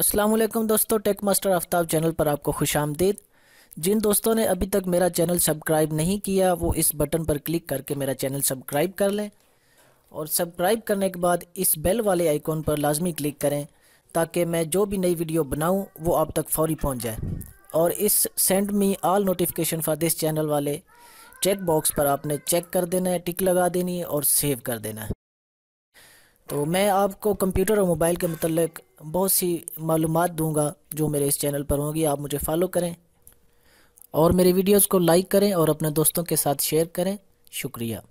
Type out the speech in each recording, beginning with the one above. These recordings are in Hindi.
असलम दोस्तों टेक मास्टर आफ्ताब चैनल पर आपको खुश आमदीद जिन दोस्तों ने अभी तक मेरा चैनल सब्सक्राइब नहीं किया वो इस बटन पर क्लिक करके मेरा चैनल सब्सक्राइब कर लें और सब्सक्राइब करने के बाद इस बेल वाले आइकॉन पर लाजमी क्लिक करें ताकि मैं जो भी नई वीडियो बनाऊँ वो आप तक फौरी पहुँच जाए और इस send me all notification for this channel वाले चेक बॉक्स पर आपने चेक कर देना है टिक लगा देनी है और सेव कर देना है तो मैं आपको कंप्यूटर और मोबाइल के मतलब बहुत सी मालूम दूंगा जो मेरे इस चैनल पर होंगी आप मुझे फॉलो करें और मेरे वीडियोस को लाइक करें और अपने दोस्तों के साथ शेयर करें शुक्रिया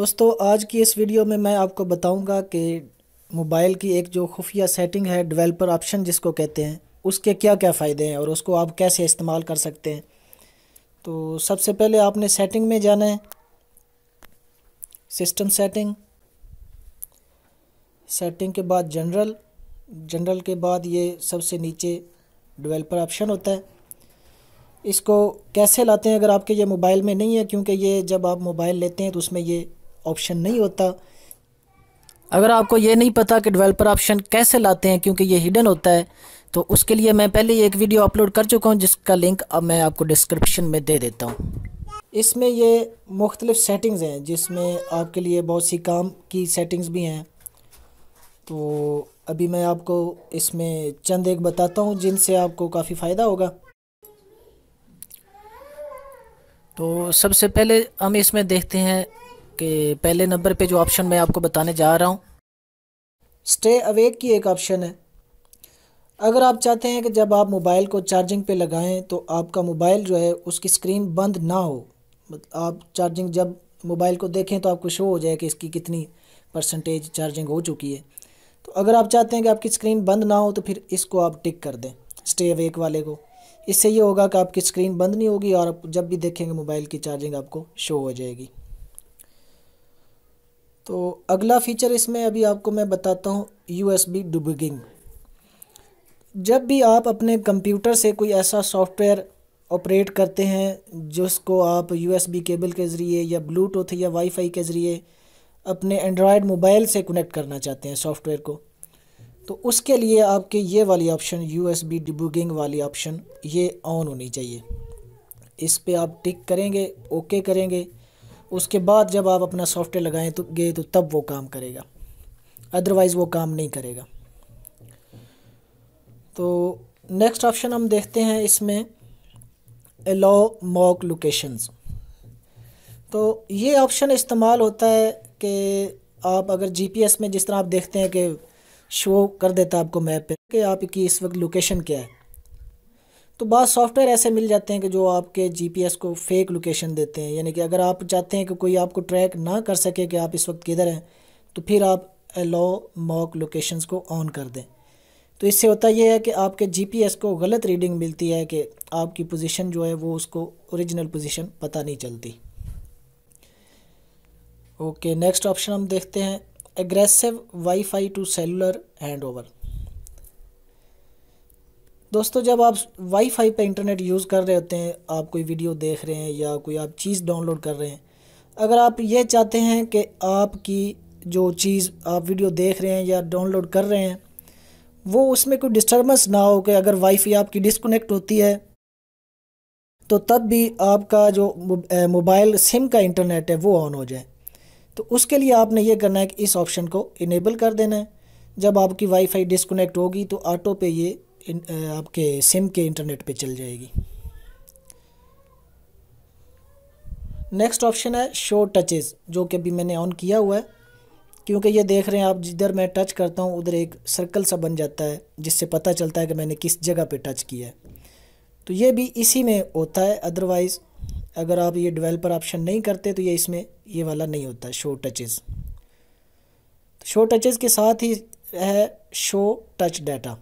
दोस्तों आज की इस वीडियो में मैं आपको बताऊंगा कि मोबाइल की एक जो खुफिया सेटिंग है डेवलपर ऑप्शन जिसको कहते हैं उसके क्या क्या फ़ायदे हैं और उसको आप कैसे इस्तेमाल कर सकते हैं तो सबसे पहले आपने सेटिंग में जाना है सिस्टम सेटिंग सेटिंग के बाद जनरल जनरल के बाद ये सबसे नीचे डेवलपर ऑप्शन होता है इसको कैसे लाते हैं अगर आपके ये मोबाइल में नहीं है क्योंकि ये जब आप मोबाइल लेते हैं तो उसमें ये ऑप्शन नहीं होता अगर आपको ये नहीं पता कि डेवलपर ऑप्शन कैसे लाते हैं क्योंकि ये हिडन होता है तो उसके लिए मैं पहले एक वीडियो अपलोड कर चुका हूँ जिसका लिंक अब मैं आपको डिस्क्रिप्शन में दे देता हूँ इसमें ये मुख्तलिफ़ सेटिंग्स हैं जिसमें आपके लिए बहुत सी काम की सेटिंग्स भी हैं तो अभी मैं आपको इसमें चंद एक बताता हूँ जिनसे आपको काफ़ी फ़ायदा होगा तो सबसे पहले हम इसमें देखते हैं कि पहले नंबर पे जो ऑप्शन मैं आपको बताने जा रहा हूँ स्टे अवेक की एक ऑप्शन है अगर आप चाहते हैं कि जब आप मोबाइल को चार्जिंग पे लगाएं तो आपका मोबाइल जो है उसकी स्क्रीन बंद ना हो आप चार्जिंग जब मोबाइल को देखें तो आपको शो हो जाए कि इसकी कितनी परसेंटेज चार्जिंग हो चुकी है तो अगर आप चाहते हैं कि आपकी स्क्रीन बंद ना हो तो फिर इसको आप टिक कर दें स्टे अवेक वाले को इससे ये होगा कि आपकी स्क्रीन बंद नहीं होगी और आप जब भी देखेंगे मोबाइल की चार्जिंग आपको शो हो जाएगी तो अगला फीचर इसमें अभी आपको मैं बताता हूँ यू एस बी डुबगिंग जब भी आप अपने कंप्यूटर से कोई ऐसा सॉफ्टवेयर ऑपरेट करते हैं जिसको आप यूएसबी केबल के ज़रिए या ब्लूटूथ या वाईफाई के ज़रिए अपने एंड्रॉयड मोबाइल से कनेक्ट करना चाहते हैं सॉफ्टवेयर को तो उसके लिए आपके ये वाली option U S B debugging वाली ऑप्शन ये ऑन होनी चाहिए इस पर आप टिक करेंगे ओके करेंगे उसके बाद जब आप अपना सॉफ्टवेयर लगाएं तो गए तो तब वो काम करेगा अदरवाइज़ वो काम नहीं करेगा तो नेक्स्ट ऑप्शन हम देखते हैं इसमें अलाउ मॉक लोकेशंस तो ये ऑप्शन इस्तेमाल होता है कि आप अगर जीपीएस में जिस तरह आप देखते हैं कि शो कर देता है आपको मैप पे कि आपकी इस वक्त लोकेशन क्या है तो बाद सॉफ्टवेयर ऐसे मिल जाते हैं कि जो आपके जीपीएस को फेक लोकेशन देते हैं यानी कि अगर आप चाहते हैं कि कोई आपको ट्रैक ना कर सके कि आप इस वक्त किधर हैं तो फिर आप अलाउ मॉक लोकेशंस को ऑन कर दें तो इससे होता यह है कि आपके जीपीएस को गलत रीडिंग मिलती है कि आपकी पोजीशन जो है वो उसको ओरिजिनल पोजीशन पता नहीं चलती ओके नेक्स्ट ऑप्शन हम देखते हैं aggressive wifi to cellular handover दोस्तों जब आप वाईफाई पर इंटरनेट यूज़ कर रहे होते हैं आप कोई वीडियो देख रहे हैं या कोई आप चीज़ डाउनलोड कर रहे हैं अगर आप ये चाहते हैं कि आपकी जो चीज़ आप वीडियो देख रहे हैं या डाउनलोड कर रहे हैं वो उसमें कोई डिस्टर्बेंस ना हो कि अगर वाईफाई आपकी डिस्कनेक्ट होती है तो तब भी आपका जो मोबाइल सिम का इंटरनेट है वो ऑन हो जाए तो उसके लिए आपने ये करना है कि इस ऑप्शन को इनेबल कर देना है जब आपकी वाईफाई डिस्कनेक्ट होगी तो ऑटो पे ये आपके सिम के इंटरनेट पे चल जाएगी नेक्स्ट ऑप्शन है शो टचेस जो कि अभी मैंने ऑन किया हुआ है क्योंकि ये देख रहे हैं आप जिधर मैं टच करता हूँ उधर एक सर्कल सा बन जाता है जिससे पता चलता है कि मैंने किस जगह पे टच किया है तो ये भी इसी में होता है अदरवाइज़ अगर आप ये डेवलपर ऑप्शन नहीं करते तो ये इसमें ये वाला नहीं होता शो टचेस तो शो टचेस के साथ ही है शो टच डाटा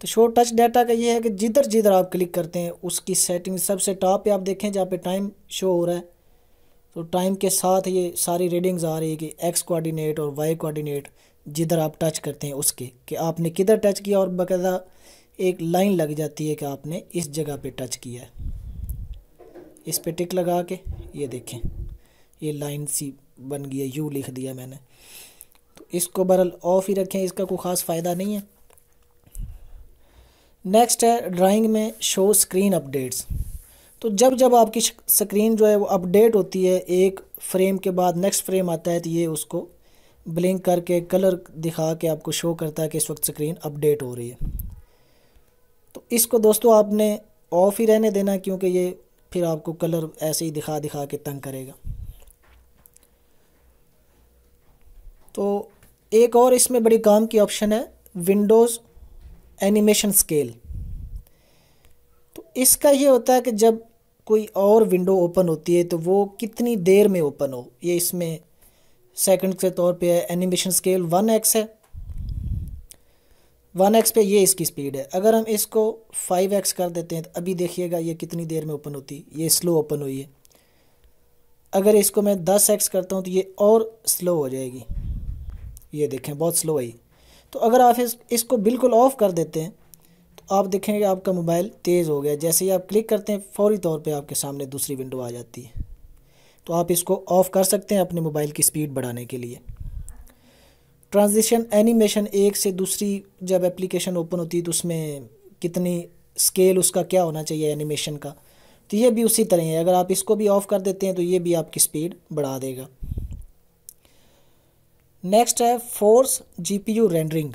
तो शो टच डाटा का ये है कि जिधर जिधर आप क्लिक करते हैं उसकी सेटिंग सबसे टॉप पर आप देखें जहाँ पे टाइम शो हो रहा है तो टाइम के साथ ये सारी रीडिंग्स आ रही है कि एक्स कोऑर्डिनेट और वाई कोऑर्डिनेट जिधर आप टच करते हैं उसके कि आपने किधर टच किया और बाकायदा एक लाइन लग जाती है कि आपने इस जगह पे टच किया है इस पे टिक लगा के ये देखें ये लाइन सी बन गई है यू लिख दिया मैंने तो इसको बरल ऑफ ही रखें इसका कोई ख़ास फ़ायदा नहीं है नेक्स्ट है ड्राइंग में शो स्क्रीन अपडेट्स तो जब जब आपकी स्क्रीन जो है वो अपडेट होती है एक फ्रेम के बाद नेक्स्ट फ्रेम आता है तो ये उसको ब्लिंक करके कलर दिखा के आपको शो करता है कि इस वक्त स्क्रीन अपडेट हो रही है तो इसको दोस्तों आपने ऑफ़ ही रहने देना क्योंकि ये फिर आपको कलर ऐसे ही दिखा दिखा के तंग करेगा तो एक और इसमें बड़ी काम की ऑप्शन है विंडोज़ एनिमेशन स्केल तो इसका ये होता है कि जब कोई और विंडो ओपन होती है तो वो कितनी देर में ओपन हो ये इसमें सेकंड के तौर पे है एनिमेशन स्केल वन एक्स है वन एक्स पे ये इसकी स्पीड है अगर हम इसको फाइव एक्स कर देते हैं तो अभी देखिएगा ये कितनी देर में ओपन होती ये स्लो ओपन हुई है अगर इसको मैं दस एक्स करता हूँ तो ये और स्लो हो जाएगी ये देखें बहुत स्लो आई तो अगर आप इस इसको बिल्कुल ऑफ कर देते हैं आप देखेंगे आपका मोबाइल तेज़ हो गया जैसे ही आप क्लिक करते हैं फौरी तौर पे आपके सामने दूसरी विंडो आ जाती है तो आप इसको ऑफ़ कर सकते हैं अपने मोबाइल की स्पीड बढ़ाने के लिए ट्रांजिशन एनिमेशन एक से दूसरी जब एप्लीकेशन ओपन होती है तो उसमें कितनी स्केल उसका क्या होना चाहिए एनिमेशन का तो ये भी उसी तरह है अगर आप इसको भी ऑफ़ कर देते हैं तो ये भी आपकी स्पीड बढ़ा देगा नेक्स्ट है फोर्स जीपीयू रेंडरिंग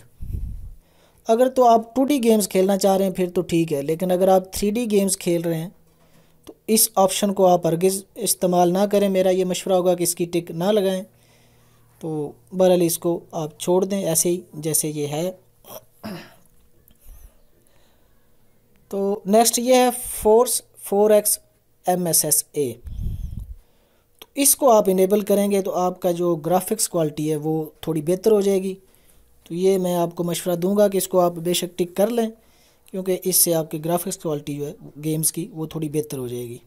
अगर तो आप टू गेम्स खेलना चाह रहे हैं फिर तो ठीक है लेकिन अगर आप थ्री गेम्स खेल रहे हैं तो इस ऑप्शन को आप अर्गज़ इस्तेमाल ना करें मेरा ये मशवरा होगा कि इसकी टिक ना लगाएं तो बहरहाल इसको आप छोड़ दें ऐसे ही जैसे ये है तो नेक्स्ट ये है force four X M S S A तो इसको आप इनेबल करेंगे तो आपका जो ग्राफिक्स क्वालिटी है वो थोड़ी बेहतर हो जाएगी तो ये मैं आपको मशवरा दूंगा कि इसको आप बेशक टिक कर लें क्योंकि इससे आपकी ग्राफिक्स क्वालिटी जो है गेम्स की वो थोड़ी बेहतर हो जाएगी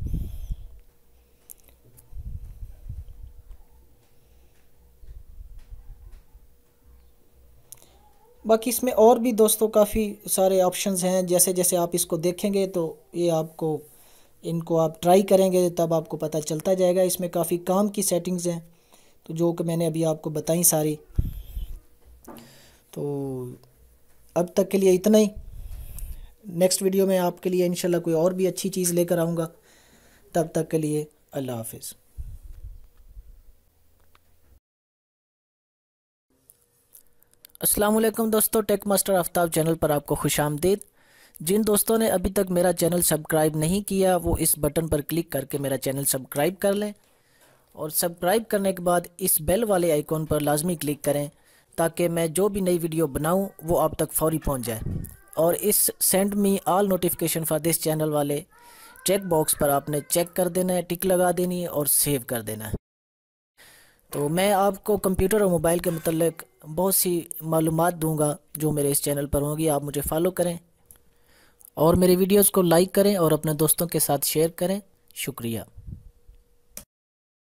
बाकी इसमें और भी दोस्तों काफ़ी सारे ऑप्शंस हैं जैसे जैसे आप इसको देखेंगे तो ये आपको इनको आप ट्राई करेंगे तब आपको पता चलता जाएगा इसमें काफ़ी काम की सेटिंग्स हैं तो जो कि मैंने अभी आपको बताई सारी तो अब तक के लिए इतना ही नेक्स्ट वीडियो में आपके लिए इंशाल्लाह कोई और भी अच्छी चीज़ लेकर आऊँगा तब तक के लिए अल्लाह हाफिज़ असलम दोस्तों टेक मास्टर आफ्ताब चैनल पर आपको खुश आमदीद जिन दोस्तों ने अभी तक मेरा चैनल सब्सक्राइब नहीं किया वो इस बटन पर क्लिक करके मेरा चैनल सब्सक्राइब कर लें और सब्सक्राइब करने के बाद इस बेल वाले आइकॉन पर लाजमी क्लिक करें ताकि मैं जो भी नई वीडियो बनाऊँ वो आप तक फौरी पहुँच जाए और इस send me all notification for this channel वाले चेक बॉक्स पर आपने चेक कर देना है टिक लगा देनी है और सेव कर देना है तो मैं आपको कंप्यूटर और मोबाइल के मतलब बहुत सी मालूम दूँगा जो मेरे इस चैनल पर होंगी आप मुझे फॉलो करें और मेरे वीडियोज़ को लाइक करें और अपने दोस्तों के साथ शेयर करें शुक्रिया